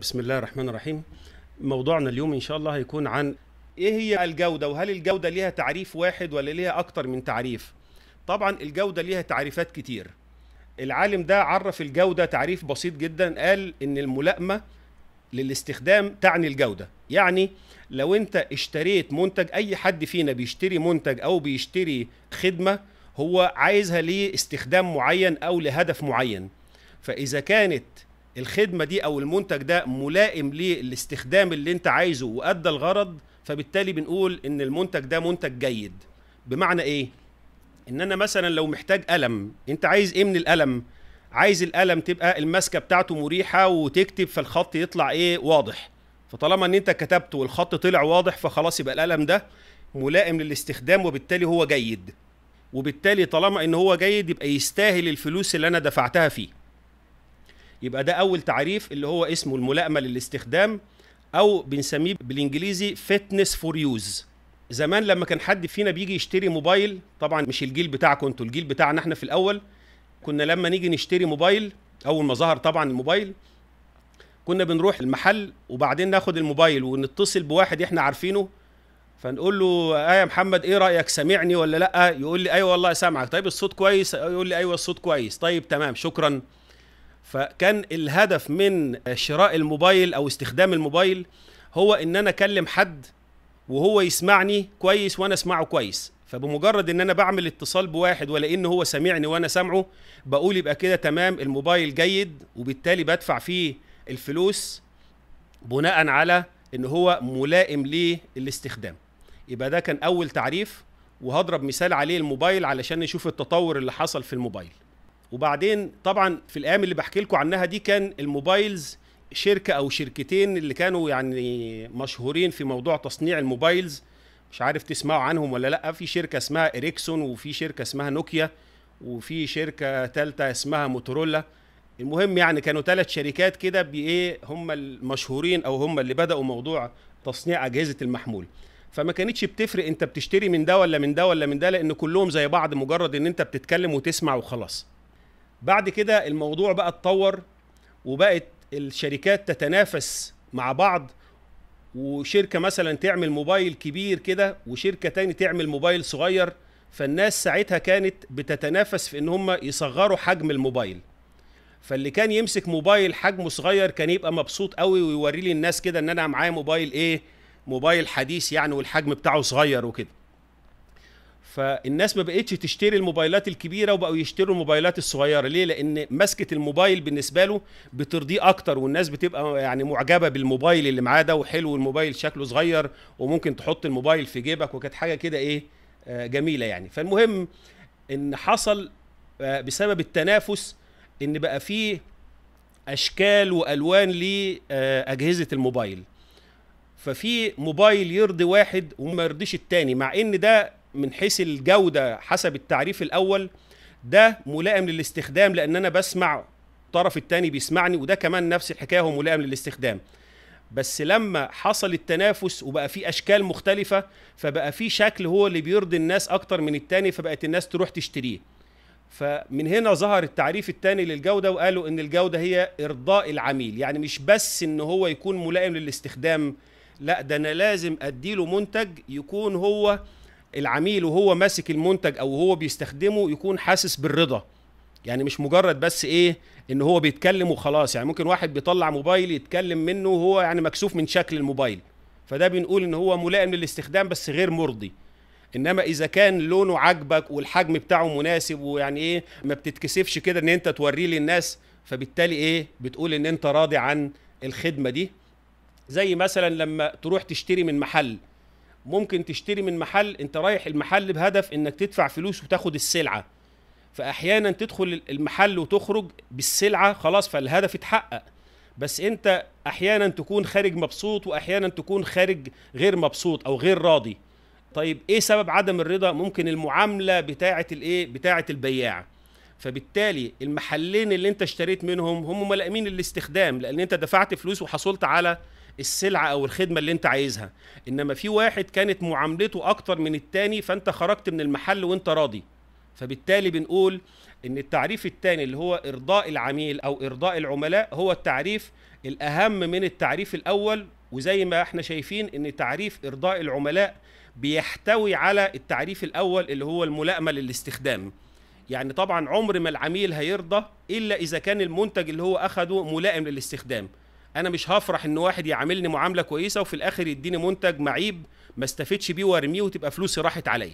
بسم الله الرحمن الرحيم موضوعنا اليوم ان شاء الله هيكون عن ايه هي الجوده وهل الجوده ليها تعريف واحد ولا ليها اكتر من تعريف طبعا الجوده ليها تعريفات كتير العالم ده عرف الجوده تعريف بسيط جدا قال ان الملائمه للاستخدام تعني الجوده يعني لو انت اشتريت منتج اي حد فينا بيشتري منتج او بيشتري خدمه هو عايزها لاستخدام معين او لهدف معين فاذا كانت الخدمه دي او المنتج ده ملائم للاستخدام اللي انت عايزه وادى الغرض فبالتالي بنقول ان المنتج ده منتج جيد بمعنى ايه ان انا مثلا لو محتاج قلم انت عايز ايه من القلم عايز القلم تبقى المسكه بتاعته مريحه وتكتب فالخط يطلع ايه واضح فطالما ان انت كتبت والخط طلع واضح فخلاص يبقى القلم ده ملائم للاستخدام وبالتالي هو جيد وبالتالي طالما ان هو جيد يبقى يستاهل الفلوس اللي انا دفعتها فيه يبقى ده اول تعريف اللي هو اسمه الملائمه للاستخدام او بنسميه بالانجليزي فيتنس فور يوز زمان لما كان حد فينا بيجي يشتري موبايل طبعا مش الجيل بتاعكم انتوا الجيل بتاعنا احنا في الاول كنا لما نيجي نشتري موبايل اول ما ظهر طبعا الموبايل كنا بنروح المحل وبعدين ناخد الموبايل ونتصل بواحد احنا عارفينه فنقول له اه يا محمد ايه رايك سامعني ولا لا يقول لي ايوه والله سامعك طيب الصوت كويس يقول لي ايوه الصوت كويس طيب تمام شكرا فكان الهدف من شراء الموبايل او استخدام الموبايل هو ان انا اكلم حد وهو يسمعني كويس وانا اسمعه كويس فبمجرد ان انا بعمل اتصال بواحد ولا ان هو سامعني وانا سامعه بقول يبقى كده تمام الموبايل جيد وبالتالي بدفع فيه الفلوس بناء على ان هو ملائم للاستخدام يبقى ده كان اول تعريف وهضرب مثال عليه الموبايل علشان نشوف التطور اللي حصل في الموبايل وبعدين طبعا في الايام اللي بحكي لكم عنها دي كان الموبايلز شركه او شركتين اللي كانوا يعني مشهورين في موضوع تصنيع الموبايلز مش عارف تسمعوا عنهم ولا لا في شركه اسمها اريكسون وفي شركه اسمها نوكيا وفي شركه ثالثه اسمها موتورولا المهم يعني كانوا ثلاث شركات كده بايه هم المشهورين او هم اللي بداوا موضوع تصنيع اجهزه المحمول فما كانتش بتفرق انت بتشتري من ده ولا من ده ولا من ده لان كلهم زي بعض مجرد ان انت بتتكلم وتسمع وخلاص بعد كده الموضوع بقى اتطور وبقت الشركات تتنافس مع بعض وشركه مثلا تعمل موبايل كبير كده وشركه تاني تعمل موبايل صغير فالناس ساعتها كانت بتتنافس في ان هم يصغروا حجم الموبايل فاللي كان يمسك موبايل حجمه صغير كان يبقى مبسوط قوي ويوري للناس كده ان انا معايا موبايل ايه موبايل حديث يعني والحجم بتاعه صغير وكده فالناس ما بقتش تشتري الموبايلات الكبيره وبقوا يشتروا الموبايلات الصغيره ليه لان مسكه الموبايل بالنسبه له بترضيه اكتر والناس بتبقى يعني معجبه بالموبايل اللي معاه ده وحلو الموبايل شكله صغير وممكن تحط الموبايل في جيبك وكانت حاجه كده ايه آه، جميله يعني فالمهم ان حصل آه، بسبب التنافس ان بقى فيه اشكال والوان لاجهزه آه، الموبايل ففي موبايل يرضي واحد وما يرضيش التاني مع ان ده من حيث الجودة حسب التعريف الأول ده ملائم للاستخدام لأن أنا بسمع الطرف الثاني بيسمعني وده كمان نفس الحكاية هو ملائم للاستخدام بس لما حصل التنافس وبقى في أشكال مختلفة فبقى في شكل هو اللي بيرضي الناس أكتر من التاني فبقت الناس تروح تشتريه فمن هنا ظهر التعريف الثاني للجودة وقالوا إن الجودة هي إرضاء العميل يعني مش بس إن هو يكون ملائم للاستخدام لا ده أنا لازم أديله منتج يكون هو العميل وهو ماسك المنتج او هو بيستخدمه يكون حاسس بالرضا يعني مش مجرد بس ايه ان هو بيتكلم وخلاص يعني ممكن واحد بيطلع موبايل يتكلم منه وهو يعني مكسوف من شكل الموبايل فده بنقول ان هو ملائم للاستخدام بس غير مرضي انما اذا كان لونه عاجبك والحجم بتاعه مناسب ويعني ايه ما بتتكسفش كده ان انت توريه للناس فبالتالي ايه بتقول ان انت راضي عن الخدمه دي زي مثلا لما تروح تشتري من محل ممكن تشتري من محل انت رايح المحل بهدف انك تدفع فلوس وتاخد السلعه فاحيانا تدخل المحل وتخرج بالسلعه خلاص فالهدف اتحقق بس انت احيانا تكون خارج مبسوط واحيانا تكون خارج غير مبسوط او غير راضي طيب ايه سبب عدم الرضا ممكن المعامله بتاعه الايه بتاعه البياع فبالتالي المحلين اللي انت اشتريت منهم هم ملائمين للاستخدام لان انت دفعت فلوس وحصلت على السلعه او الخدمه اللي انت عايزها انما في واحد كانت معاملته اكتر من التاني فانت خرجت من المحل وانت راضي فبالتالي بنقول ان التعريف الثاني اللي هو ارضاء العميل او ارضاء العملاء هو التعريف الاهم من التعريف الاول وزي ما احنا شايفين ان تعريف ارضاء العملاء بيحتوي على التعريف الاول اللي هو الملائمه للاستخدام يعني طبعا عمر ما العميل هيرضى الا اذا كان المنتج اللي هو اخده ملائم للاستخدام انا مش هفرح ان واحد يعاملني معامله كويسه وفي الاخر يديني منتج معيب ما استفدش بيه وارميه وتبقى فلوسي راحت عليا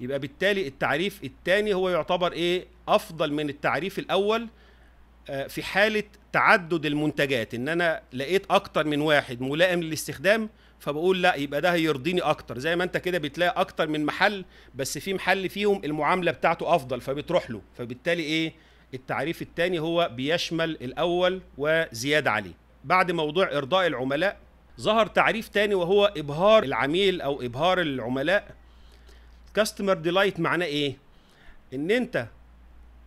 يبقى بالتالي التعريف الثاني هو يعتبر ايه افضل من التعريف الاول آه، في حالة تعدد المنتجات ان انا لقيت اكتر من واحد ملائم للاستخدام فبقول لا يبقى ده هيرضيني اكتر زي ما انت كده بتلاقي اكتر من محل بس في محل فيهم المعاملة بتاعته افضل فبتروح له فبالتالي ايه التعريف الثاني هو بيشمل الأول وزيادة عليه بعد موضوع إرضاء العملاء ظهر تعريف تاني وهو إبهار العميل أو إبهار العملاء كاستمر ديلايت معناه إيه؟ إن أنت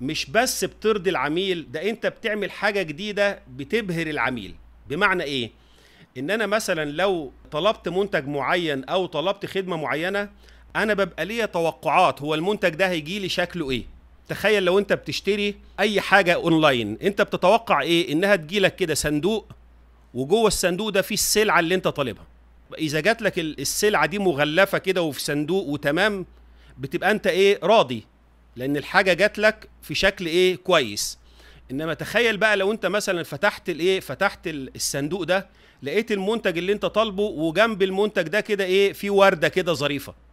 مش بس بترضي العميل ده أنت بتعمل حاجة جديدة بتبهر العميل بمعنى إيه؟ إن أنا مثلا لو طلبت منتج معين أو طلبت خدمة معينة أنا ببقى ليا توقعات هو المنتج ده هيجي لي شكله إيه؟ تخيل لو انت بتشتري اي حاجه اونلاين انت بتتوقع ايه انها تجيلك كده صندوق وجوه الصندوق ده فيه السلعه اللي انت طالبها اذا جات لك السلعه دي مغلفه كده وفي صندوق وتمام بتبقى انت ايه راضي لان الحاجه جات لك في شكل ايه كويس انما تخيل بقى لو انت مثلا فتحت الايه فتحت الصندوق ده لقيت المنتج اللي انت طالبه وجنب المنتج ده كده ايه في ورده كده ظريفه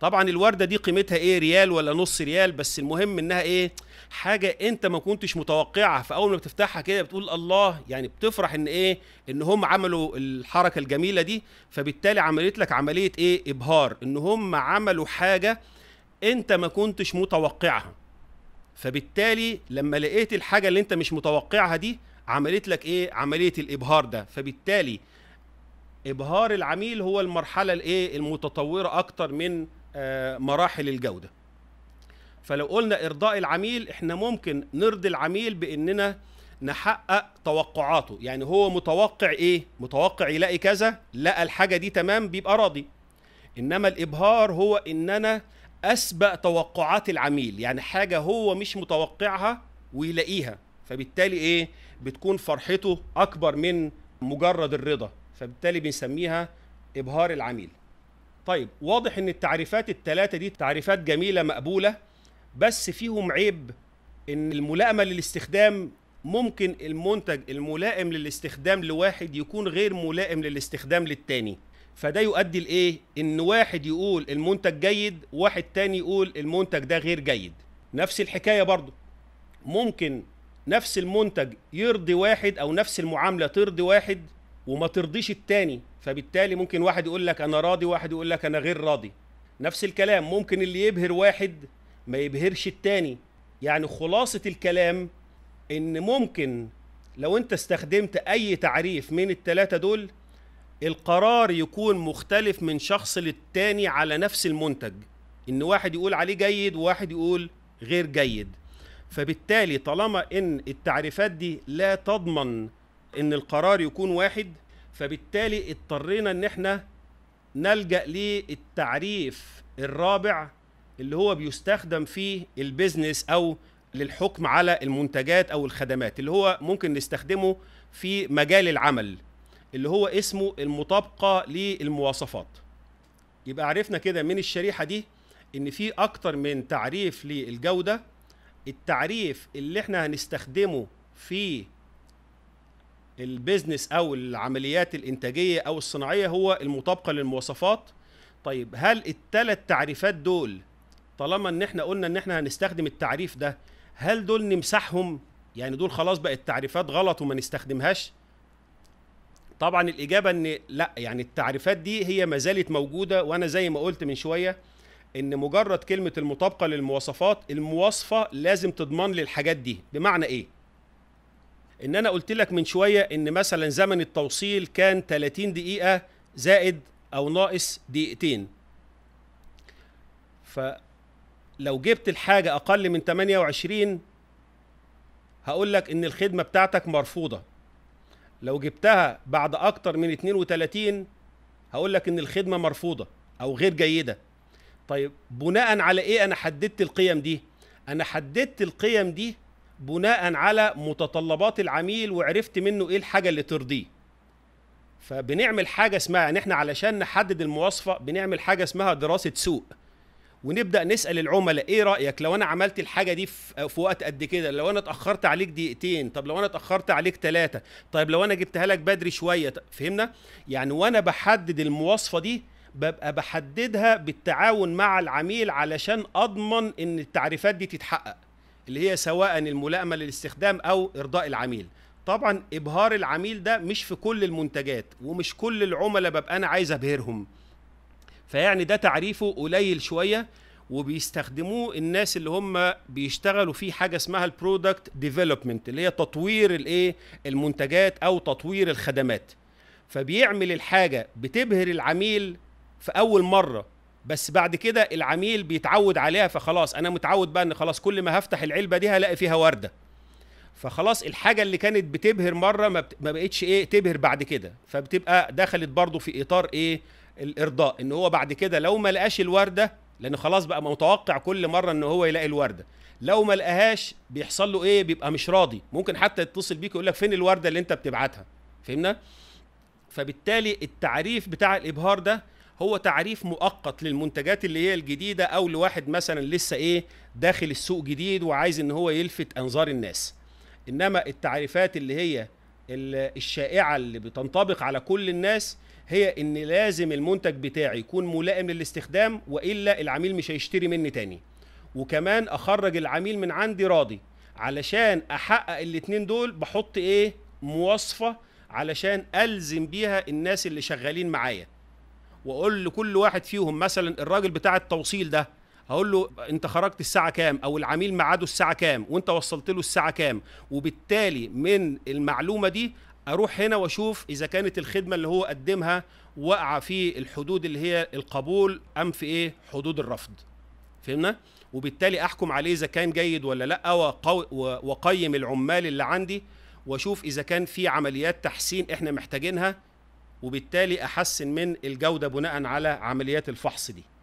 طبعا الورده دي قيمتها ايه ريال ولا نص ريال بس المهم انها ايه حاجه انت ما كنتش متوقعها فاول ما بتفتحها كده بتقول الله يعني بتفرح ان ايه ان هم عملوا الحركه الجميله دي فبالتالي عملت لك عمليه ايه ابهار ان هم عملوا حاجه انت ما كنتش متوقعها فبالتالي لما لقيت الحاجه اللي انت مش متوقعها دي عملت لك ايه عمليه الابهار ده فبالتالي ابهار العميل هو المرحله الايه المتطوره اكتر من آه، مراحل الجوده فلو قلنا ارضاء العميل احنا ممكن نرضي العميل باننا نحقق توقعاته يعني هو متوقع ايه متوقع يلاقي كذا لقى الحاجه دي تمام بيبقى راضي انما الابهار هو ان انا اسبق توقعات العميل يعني حاجه هو مش متوقعها ويلاقيها فبالتالي ايه بتكون فرحته اكبر من مجرد الرضا فبالتالي بنسميها ابهار العميل طيب واضح ان التعريفات التلاتة دي تعريفات جميله مقبوله بس فيهم عيب ان الملائمه للاستخدام ممكن المنتج الملائم للاستخدام لواحد يكون غير ملائم للاستخدام للتاني فده يؤدي لايه ان واحد يقول المنتج جيد واحد تاني يقول المنتج ده غير جيد نفس الحكايه برضو ممكن نفس المنتج يرضي واحد او نفس المعامله ترضي واحد وما ترضيش التاني فبالتالي ممكن واحد يقول لك انا راضي وواحد يقول لك انا غير راضي نفس الكلام ممكن اللي يبهر واحد ما يبهرش التاني يعني خلاصة الكلام ان ممكن لو انت استخدمت اي تعريف من التلاتة دول القرار يكون مختلف من شخص للتاني على نفس المنتج ان واحد يقول عليه جيد وواحد يقول غير جيد فبالتالي طالما ان التعريفات دي لا تضمن ان القرار يكون واحد فبالتالي اضطرينا ان احنا نلجا للتعريف الرابع اللي هو بيستخدم في البيزنس او للحكم على المنتجات او الخدمات اللي هو ممكن نستخدمه في مجال العمل اللي هو اسمه المطابقه للمواصفات يبقى عرفنا كده من الشريحه دي ان في اكتر من تعريف للجوده التعريف اللي احنا هنستخدمه في البيزنس او العمليات الانتاجيه او الصناعيه هو المطابقه للمواصفات طيب هل الثلاث تعريفات دول طالما ان احنا قلنا ان احنا هنستخدم التعريف ده هل دول نمسحهم يعني دول خلاص بقت تعريفات غلط وما نستخدمهاش طبعا الاجابه ان لا يعني التعريفات دي هي ما زالت موجوده وانا زي ما قلت من شويه ان مجرد كلمه المطابقه للمواصفات المواصفه لازم تضمن لي الحاجات دي بمعنى ايه ان انا قلت لك من شويه ان مثلا زمن التوصيل كان 30 دقيقه زائد او ناقص دقيقتين فلو جبت الحاجه اقل من 28 هقول لك ان الخدمه بتاعتك مرفوضه لو جبتها بعد اكتر من 32 هقول لك ان الخدمه مرفوضه او غير جيده طيب بناء على ايه انا حددت القيم دي انا حددت القيم دي بناء على متطلبات العميل وعرفت منه ايه الحاجه اللي ترضيه فبنعمل حاجه اسمها ان احنا علشان نحدد المواصفه بنعمل حاجه اسمها دراسه سوق ونبدا نسال العملاء ايه رايك لو انا عملت الحاجه دي في وقت قد كده لو انا اتاخرت عليك دقيقتين طب لو انا اتاخرت عليك ثلاثه طيب لو انا جبتها لك بدري شويه فهمنا يعني وانا بحدد المواصفه دي ببقى بحددها بالتعاون مع العميل علشان اضمن ان التعريفات دي تتحقق اللي هي سواء الملائمه للاستخدام او ارضاء العميل طبعا ابهار العميل ده مش في كل المنتجات ومش كل العملاء ببقى انا عايز ابهرهم فيعني ده تعريفه قليل شويه وبيستخدموه الناس اللي هم بيشتغلوا في حاجه اسمها البرودكت ديفلوبمنت اللي هي تطوير الايه المنتجات او تطوير الخدمات فبيعمل الحاجه بتبهر العميل في اول مره بس بعد كده العميل بيتعود عليها فخلاص انا متعود بقى ان خلاص كل ما هفتح العلبه دي هلاقي فيها ورده فخلاص الحاجه اللي كانت بتبهر مره ما, بقتش ايه تبهر بعد كده فبتبقى دخلت برضو في اطار ايه الارضاء ان هو بعد كده لو ما لقاش الورده لان خلاص بقى متوقع كل مره ان هو يلاقي الورده لو ما لقاهاش بيحصل له ايه بيبقى مش راضي ممكن حتى يتصل بيك يقول لك فين الورده اللي انت بتبعتها فهمنا فبالتالي التعريف بتاع الابهار ده هو تعريف مؤقت للمنتجات اللي هي الجديده او لواحد مثلا لسه ايه داخل السوق جديد وعايز ان هو يلفت انظار الناس انما التعريفات اللي هي الشائعه اللي بتنطبق على كل الناس هي ان لازم المنتج بتاعي يكون ملائم للاستخدام والا العميل مش هيشتري مني تاني وكمان اخرج العميل من عندي راضي علشان احقق الاتنين دول بحط ايه مواصفه علشان الزم بيها الناس اللي شغالين معايا واقول لكل واحد فيهم مثلا الراجل بتاع التوصيل ده هقول له انت خرجت الساعه كام او العميل ميعاده الساعه كام وانت وصلت له الساعه كام وبالتالي من المعلومه دي اروح هنا واشوف اذا كانت الخدمه اللي هو قدمها واقعه في الحدود اللي هي القبول ام في ايه حدود الرفض فهمنا وبالتالي احكم عليه اذا كان جيد ولا لا وقيم العمال اللي عندي واشوف اذا كان في عمليات تحسين احنا محتاجينها وبالتالي احسن من الجوده بناء على عمليات الفحص دي